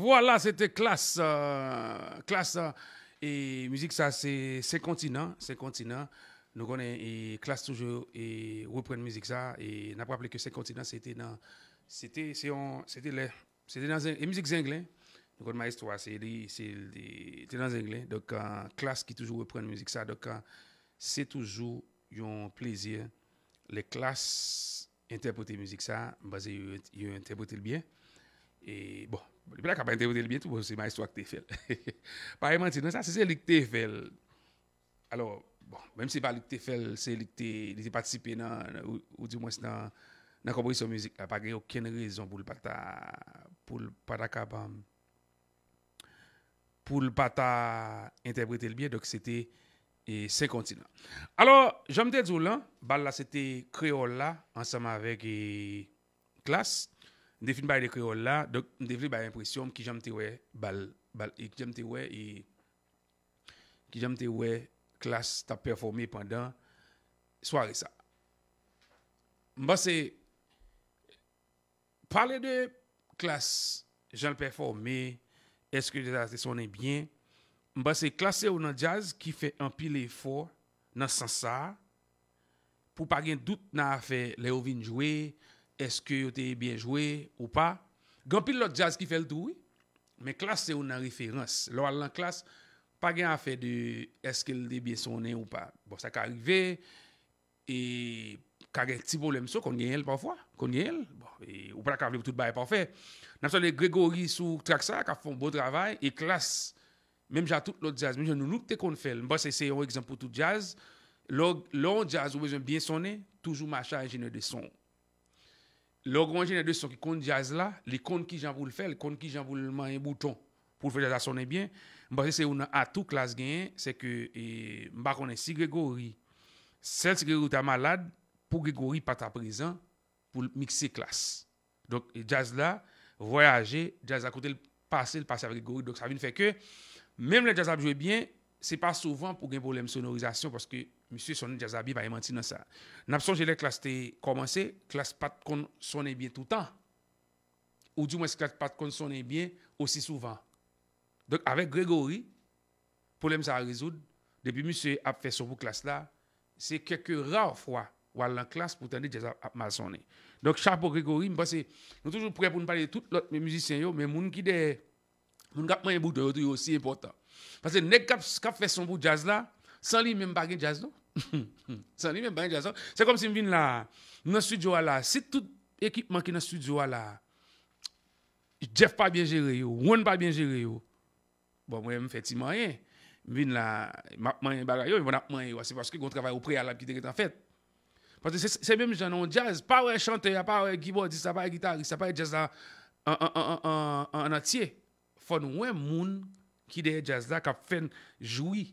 Voilà, c'était classe. Euh, classe. Euh, et musique, ça, c'est continent. C'est continent. Nous connaissons classe toujours et reprendre musique, ça. Et n'a pas appelé que c'est continent, c'était dans. C'était c'était les. C'était dans et musique anglais. Nous connaissons Maestro, c'est dans anglais. Donc, euh, classe qui toujours reprend musique, ça. Donc, c'est toujours un plaisir. Les classes interpréter musique, ça. Basé, ils interprètent le bien. E bon, li pou la kapa entebrete li byen, tou pou se ma eswa kte fel. Parèman ti nan sa, se se li kte fel. Alo, bon, menm se pa li kte fel, se li te patisipe nan, ou di mwen se nan, nan kompo yon mizik la. Pa gen yon ken rezon pou l'bata, pou l'bata kapa, pou l'bata entebrete li byen. Dok se te, e, se konti nan. Alo, jom te djou lan, bal la se te kreol la, ansama vek e, klas. Mde fin bay de kreola, mde fin bay impresyon m ki jante we bal, bal, ki jante we, e, ki jante we klas ta performe pandan sware sa. Mba se, pale de klas jante performe, eske jante sonen byen, mba se klas se ou nan jazz ki fe ampile fo nan sansa, pou pa gen dout nan afe leovin jwey. eske yo te biye jwe ou pa. Ganpil lot jaz ki fel tou, men klas se ou nan referans. Lo al lan klas, pa gen a fe bon, de eske l de biye sonen ou pa. Bo, sa ka arrive, e kage ti bo lem so, kon gen el pavwa, kon gen el, ou pra ka ve pou tout baye pavfe. Nansan le Gregory sou traksa, ka fon bo travay, e klas, men jatout lot jaz, men jatoun lout te kon fel. Mba se se yo ekzampou tout jaz, lor jaz ou bejen biye sonen, toujou machay jene de sonen. grand ingénieur de son qui compte jazz là, les comptes qui j'en le faire, les compte qui j'en mettre un bouton pour faire ça sonner bien. Parce que c'est un atout classe gain, c'est que je connais si Grégory, celle si est malade, pour Grégory pas à présent pour mixer classe. Donc jazz voyager, jazz à côté le passé, le passé avec Grégory. Donc ça veut dire que même le jazz a bien, se pa souvan pou gen poulem sonorizasyon poske msye sonen jazabi vayemanti nan sa. Napson jelè klas te komanse, klas pat kon sonen bien toutan. Ou di mwen se klas pat kon sonen bien osi souvan. Dok avek Gregory, poulem sa rezoud, depi msye ap fè son pou klas la, se keke rafwa walan klas pou ten de jazabi ap mal sonen. Dok chapo Gregory, mwen panse, nou toujou prè pou nou pale tout lot mwen mouzisyen yo, mwen moun ki de, moun kap mwen yon bout de yon tou yon si important. Pase nek kap fesyon pou jaz la, san li men bagen jaz do. Non? San li men bagen jaz do. Non? Se kom si m vin la, nan studio la, se tout ekipman ki nan studio la, jef pa bin jere yo, woun pa bin jere yo, bon mwen m fè ti manyen. Vin la, m ap manyen bagay yo, m ap manyen yo, se paske kon travay ou pre alap ki deket an fèt. Pase se men m janon jaz, pa wè chante, pa wè gibodi, sa pa wè gitari, sa pa wè jaz la, an atye. Fon wè moun, qui est jazz là, qui a fait jouer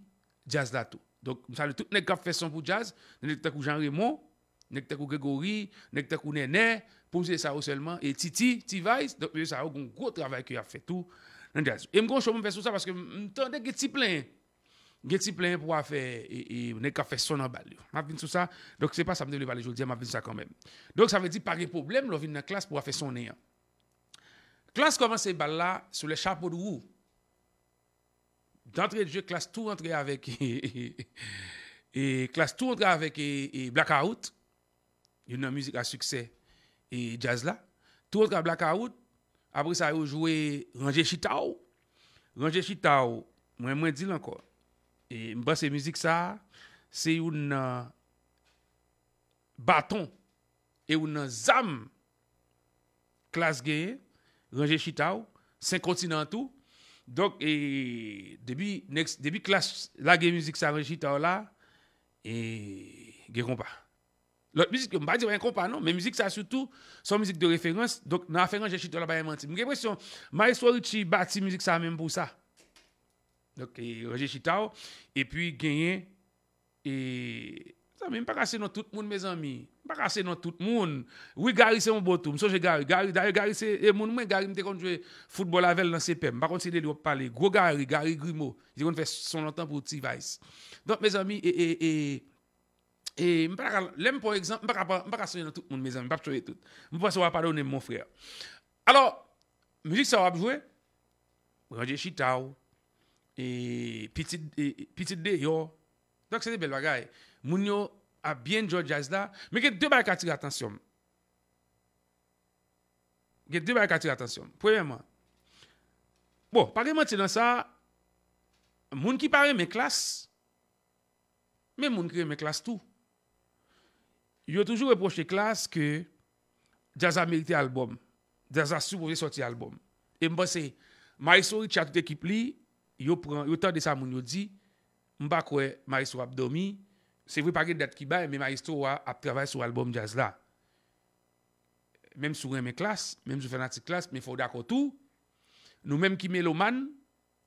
jazz là tout. Donc, je salue tout le monde qui a fait son pour jazz. Je salue Jean Raymond, je salue Grégory, je salue Nené, Posé ça seulement, et Titi, Tivais. Donc, je salue un gros travail qui a fait tout dans jazz. Et je suis venu sur ça parce que je suis venu plein, ça plein pour faire et je suis venu sur ça. Je suis venu sur ça. Donc, c'est pas ça que je le parler aujourd'hui, je suis ça quand même. Donc, ça veut dire, pas de problème, je suis venu dans la classe pour faire son nez. La classe commence à là sur le chapeau de roue. Dantre dje, klas tou rentre avèk e Blackout, yon nan müzik a suksè e jazz la. Tou rentre a Blackout, apre sa yo jwè Ranjè Chitaw. Ranjè Chitaw, mwen mwen dil anko. Mba se müzik sa, se yon nan euh, baton, yon nan zam klas gen, Ranjè Chitaw, Saint Continentou. Donk e debi klas, la gen müzik sa rejitaw la, e gen kompa. Lòt müzik, mba di wè yon kompa non, men müzik sa soutou, son müzik de referans, donk nan referans rejitaw la bayan manti. Mwen gen presyon, mwa e swarouti bati müzik sa mèm pou sa. Donk e rejitaw, e pwi genyen, e... Sè mi, mpa kase nou tout moun, mpè zanmi. Mpa kase nou tout moun. Ouye gari se mwou botou, msojè gari. Gari, dahè gari se, e mwen mwen gari mte konjwe foudbol avel nan sepem. Bakon se de li wop pale. Gwo gari, gari gri mwou. Jekon fè son lantan pou ti vayse. Donk mè zanmi, e, e, e, e, mpa kase nou tout moun, mpè zanmi. Mpa ptoye tout. Mpwa se wapade ou nem mwou fwè. Alo, mjik sa wapjwe. Wajè chita ou. E, pitit de, pitit Donk se de bel bagay. Moun yo a bien jod jazda. Men gen de bay katir atansyon. Gen de bay katir atansyon. Prou men man. Bon, pari menti nan sa. Moun ki pari men klas. Men moun ki pari men klas tou. Yo toujou reposhe klas ke jaz a merite albom. Jaz a sou bo re soti albom. E mba se, ma yi sori chatoute ki pli. Yo pran, yo tan de sa moun yo di. Yo pran, yo tan de sa moun yo di. Mba kwe Maestro Abdomi, c'est vrai pas que date qui bail mais Maestro a, a travaillé sur l'album jazz là. Même sur mes classes, même sur fanatique classe, mais il faut d'accord tout. Nous-mêmes qui mélomanes,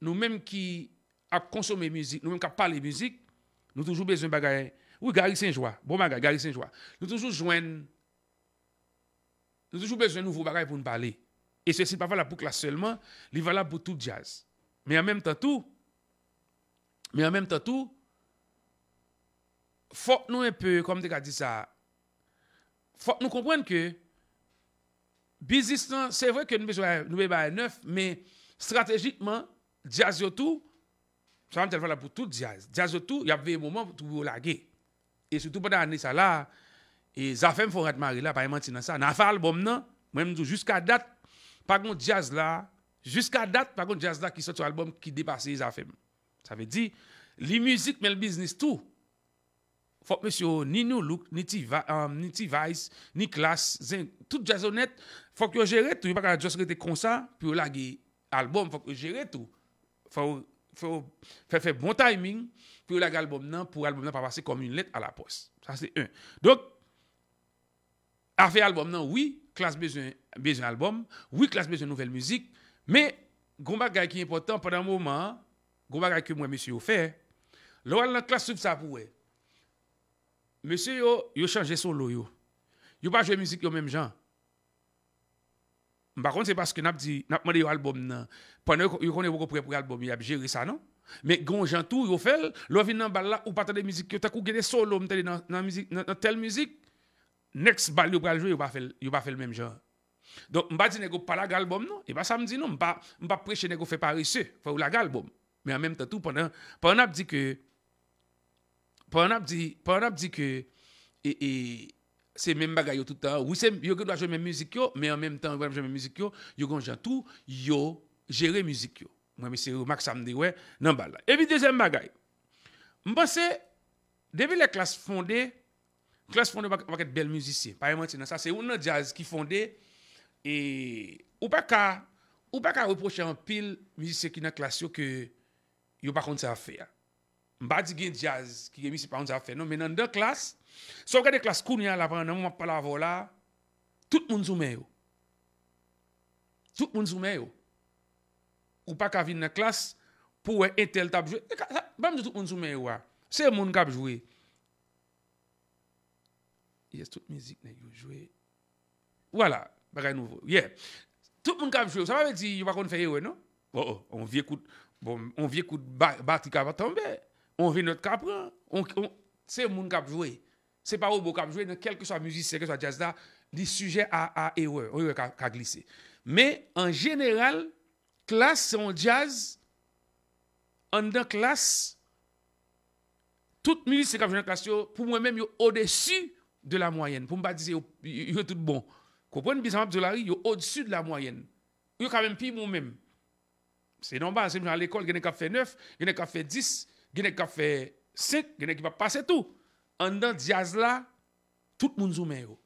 nous-mêmes qui a la musique, nous-mêmes qui a parlé musique, nous toujours besoin de Oui, Gary Saint-Joie, bon bagaille, Gary Saint-Joie. Nous toujours joindre, nous toujours besoin de nouveaux bagailles pour nous parler. Et ceci n'est pas valable pour classe seulement, il valable pour tout jazz. Mais en même temps, tout, Me an menm ta tou, fok nou e pe, kom te ka di sa, fok nou kompwen ke, bizistan, se vwe ke nou bejwa, nou bejwa e neuf, me strategikman, jaz yo tou, jaz yo tou, yabve e mouman pou tou lage, e soutou pwede ane sa la, e zafem fwen retmari la, pa yaman ti nan sa, nan fa albom nan, mwen mdou, jiska dat, pa kon jaz la, jiska dat, pa kon jaz la ki sot yon albom ki depase yon zafem. Sa ve di, li müzik men biznis tou. Fok mè syo ni nou luk, ni ti vaise, euh, ni klas, zin tout jasonet. Fok yo jere tou, yon pa ka jos rete konsa, pi ou lagi alboum, fok yo jere tou. Fok fè bon timing, pi ou lagi alboum nan, pou alboum nan pa vase kom yon let a la pos. Sa se yon. Dok, a fè alboum nan, wè, klas bezwen alboum, wè, klas bezwen nouvel müzik, mè, gounba gay ki yon potan, padan mouman, gros bagage que moi, monsieur, fait. Hein. Lorsqu'il la classe sub ça pour Monsieur, yo, yo changé lo yo. Yo pas jouer musique, yo même genre. Par contre, c'est parce que n'a dit, n'a demandé album, nan. Pendant yo connaît beaucoup pour album, il a géré ça, non? Mais gens tout, yo fait, l'on dans balle là, ou pas de musique, yo t'a coupé des solos, m'telle dans, musique, dans telle musique, next balle yo pral jouer, yo pas fait, yo pas fait le même genre. Donc, m'ba dit nego pas la non? Et pas ça me dit non, m'ba, pas prêcher nego fait paresseux, faut la l'album. Mè an mèm tan tou, pwè an ap di kè, pwè an ap di, pwè an ap di kè, e, e, se mèm bagay yo toutan, wè se, yo gèdwa jwè mèm müzik yo, mè an mèm tan wèm jwèm müzik yo, yo gèdwa jwèm tou, yo jèrè müzik yo. Mwè mi sè yo mak samdi, wè, nan balay. Ebi, dèzèm bagay. Mpwè se, dèbè lè klas fondè, klas fondè wèk wèk et bel müzisye, pa yè mwè ti nan sa, se ou nan jazz ki fondè, e, ou pa ka, ou pa ka reproche an pil Yo pa kon se a fe ya. Mba di gen jazz ki gen mi se pa kon se a fe no. Men an de klas. So wakade klas koun ya la pan nan mwa pa la vola. Tout moun soume yo. Tout moun soume yo. Ou pa ka vin na klas pou we etel tabjwe. Eka, eka, eka, bam di tout moun soume yo ya. Se moun kabjwe. Yes, tout mizik na yo jwe. Wala, bagay nouvo. Yeah. Tout moun kabjwe yo. Sa wakade si yo pa kon se a fe yo we no? Oh, oh, on vie kout batika bon, batambe On vie not kapran Se moun kap jwe Se pa ou bo kap jwe Nè kel ke swa moujise, kel ke swa jazda Di suje a ewe On yowe ka glise Me en general Klas se yon jaz Andan klas Tout moujise se kap jwe Pou mwen mèm yon o desu De la moyenne Yon tout bon Yon o desu de la moyenne Yon kamèm pi moun mèm C'est normal, c'est à l'école, il y a fait 9, il y a fait 10, il y a fait 5, il y en a va passer tout. En dans jazz là, tout le monde zoome yo.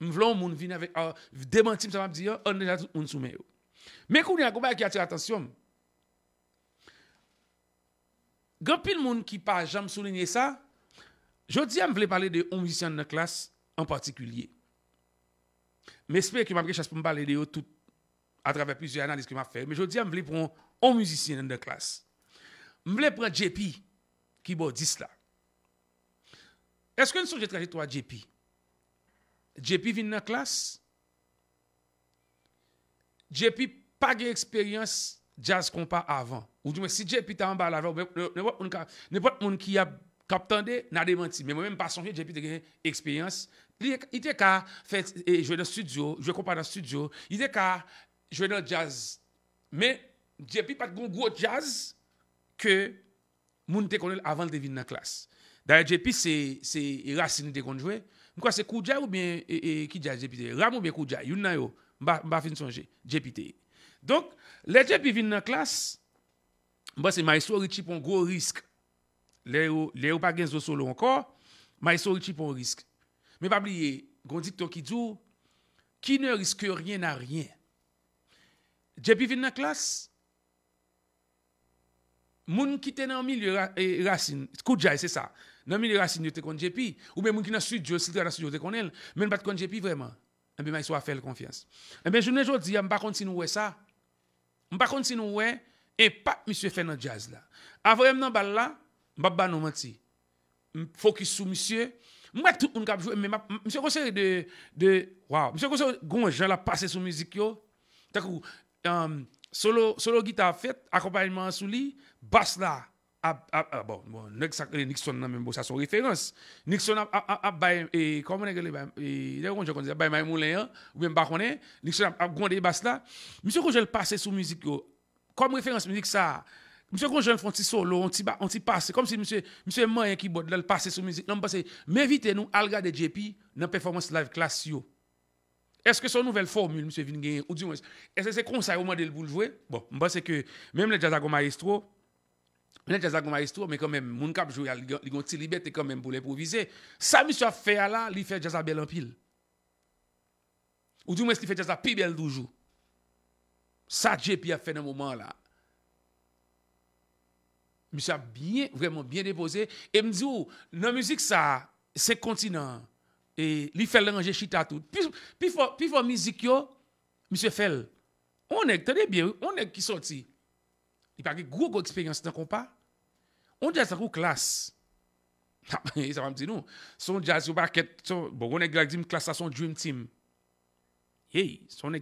M'vlon monde vin avec ah, démenti ça m'a dire ah, on déjà tout le monde zoome Mais qu'on y a combat qui attire attention. Grand pile monde qui pas jamais souligner ça. Je dis me voulais parler de 11 musicien de classe en particulier. Mais j'espère que m'a chasse pour parler de tout a travè pizye analis ki m a fè, me jò di a m vle pron on müzisyen nan nan klas. M vle pran J.P. ki bo dis la. Eske n souje trajeto a J.P.? J.P. vin nan klas? J.P. pa gen eksperyans jazz kompa avan. Ou di m wè si J.P. ta an bal avan, ne pot moun ki a kap tande, nan de menti. Men m wè m pasonje J.P. de gen eksperyans. I te ka fè, e jwè nan studio, jwè kompa nan studio, i te ka jwè nan jaz. Me, jepi pat goun gwo jaz ke moun te konel avan te vin nan klas. Da ye jepi, se irasini te konjwe. Mwen kwa se kou jay ou mwen e, e, ki jaz jepi te? Ramon mwen kou jay. Yon nan yo, mba fin sonje, jepi te. Donk, le jepi vin nan klas, mba se may sou riti pon gwo risk. Le yo pa gen zo solo anko, may sou riti pon risk. Me pabliye, goun dik ton ki djou, ki ne riske riyen nan riyen. J'ai pu dans la classe, moun qui était dans le milieu racine, c'est ça. Dans le milieu racine, te contre Jepi. Ou bien moun qui dans le studio, si dans le Mais pas contre Jepi vraiment. Et eh bien, il faut faire confiance. Et eh bien, je ne dis pas, qu'on ça. Je ne continuer et pas monsieur fait jazz là. bal là, pas sur monsieur. Moi tout monde monsieur conseil de de waouh, monsieur conseil la musique Um, solo gita fèt, akopayman sou li, bas la Bon, nek bon, sakre eh, Nixon nan men bo sa son referans Nixon ap baym, e komone gele, baym ay moun len yon Ou men bakwane, Nixon ap gonde bas la Mise kon jel pase sou mizik yo Kom referans mizik sa Mise kon jel fon ti solo, on ti pase Kom si mise mwen yon ki bot, lal pase sou mizik Nan mwen pase, men vite nou algade JP Nan performans live klas yo Est-ce que son nouvelle formule, M. Vingé, ou est-ce que c'est conseil au moins de le jouer Bon, je pense que même les Jazago Maestro, les Jazago Maestro, mais quand même, mon cap joue, il a une liberté quand même pour l'improviser. Ça, M. a fait là, il fait Jazabel en pile. Ou du moins, il fait qu'il plus Bel toujours. Ça, JP a fait dans moment là. M. a bien, vraiment bien déposé. Et me dit, oh, dans la musique, ça, c'est continent. E li fel lanje chita tout. Pi fo mizik yo, miswe fel. On ek, tade bien, on ek ki soti. I pa ge gro go eksperyansi nan kompa. On jazz nan kou klas. Ha, e sa pa mti nou. Son jazz yo pa ket, bon, on ek la gdi m klasa son dream team. Hey, son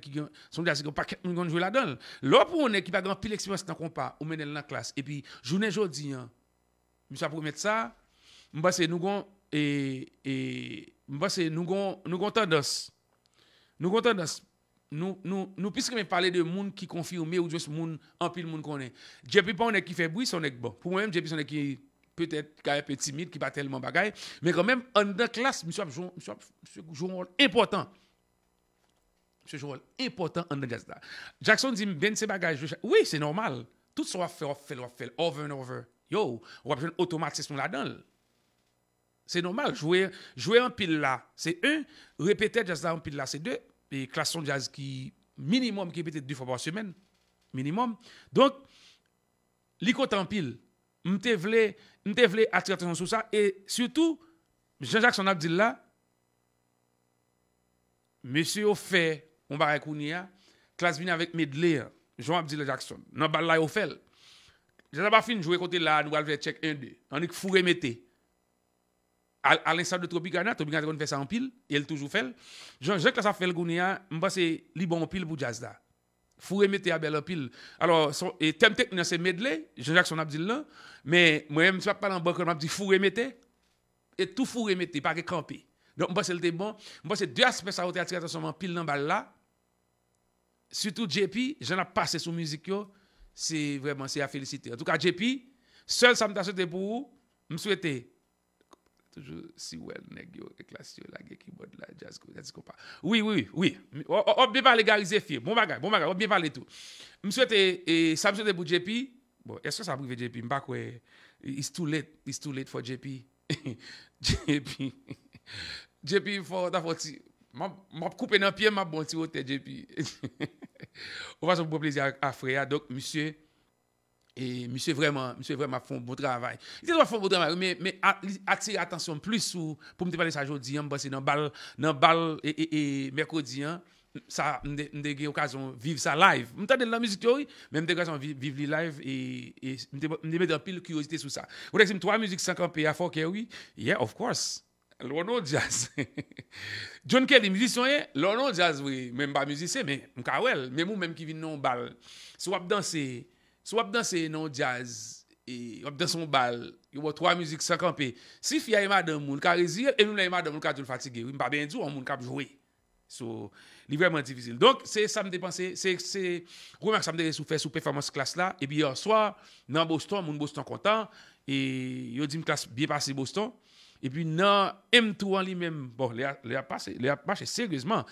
jazz yo pa ket, nou yon jou la don. Lo pou on ek, i pa gan pil eksperyansi nan kompa, ou men el nan klas. E pi, jounen jodi, miswe apou met sa, m basi, nou yon, E, e mba se nou kontan dos Nou kontan dos Nou piske men pale de moun ki konfirme ou diwes moun Anpil moun konen Jepe pa onek ki febwis onek bo Pou mwen jepi onek ki Petet kaya pe timid ki pa telman bagay Me konmen underclass Mse jouwol important Mse jouwol important underclass Jackson di men bende se bagay Oui se normal Tout se wafel wafel wafel over and over Yo wapjen otomatis moun la donl Se nomal, jwè an pil la. Se un, repete jazan an pil la. Se de, klas son jaz ki minimum ki epete du fapwa semen. Minimum. Don, likot an pil. Mte vle, mte vle ati ati an sou sa. E, sutou, jen jakson abdil la, mesye ofè, mbara kouni ya, klas vini avèk medle ya, jen jakson, nan balay ofèl. Jwè an pa fin, jwè kote la, an walvek chek en de, anik fure metè. à, l'instar de Tropicana, Tropicana fait ça en pile, et elle toujours fait. Jean-Jacques, ça fait le Gounia, je pense que c'est bon pile pour jazz là. Fouré à belle en pile. Alors, son, et thème technique, c'est medley, Jean-Jacques, son abdil là, mais moi je ne suis pas en banque, je dit « fouré mettez, et tout fouré mettez, pas que Donc, je pense que c'est bon. Je pense que deux aspects, ça a été en pile dans balle Surtout JP, j'en ai passé sous musique, c'est vraiment, c'est à féliciter. En tout cas, JP, seul ça me souhaité pour me souhaiter Toujou si well neg yo e klas yo la ge ki bod la jazz kou. Let's go pa. Oui, oui, oui. Ou oh, oh, oh, bien parle garize fie. Bon bagay, bon bagay. Ou bien parle tout. M'swete, sa m'swete bou JP? Bon, eske sa brive JP? M'bakwe, it's too late. It's too late for JP. JP. JP, fwa, ta fwa ti. Ma koupe nan pie, ma bonti wote JP. Ou vase m'bo plizi a fweya. Dok, m'sye. E mi se vreman, mi se vreman foun bon travay. Ti se foun bon travay, me ati atansyon plis sou pou mte pale sa jodi an, ba se nan bal, nan bal, e, e, e, merkodi an, sa mde ge okazon vive sa live. Mte an den nan mizik yo, mde okazon vive li live, e mde mè den pil kyozite sou sa. Wou dek si mtwa mizik sankanpe ya fò kè wè? Yeah, of course. Lò nan jaz. John kè di mizik yon yè? Lò nan jaz wè. Mè mba mizik se, mè mka wè. Mè mou mèm ki vi nan bal. S wap dans So wap danse nan jaz, e, wap danse nan bal, yo wap 3 müzik 50p. Sif ya ima dan moun ka rezir, emi mla ima dan moun ka joun fatige. Wim pa ben djou an moun ka jouwe. So, li vreman divizil. Donk, se sa mde panse, se kouman sa mde resoufe sou performans klas la, epi yo swa nan Boston, moun Boston kontan, epi yo dim klas biye pase Boston, epi nan M3 li men, bon, li ap pase, li ap pase, seryezman.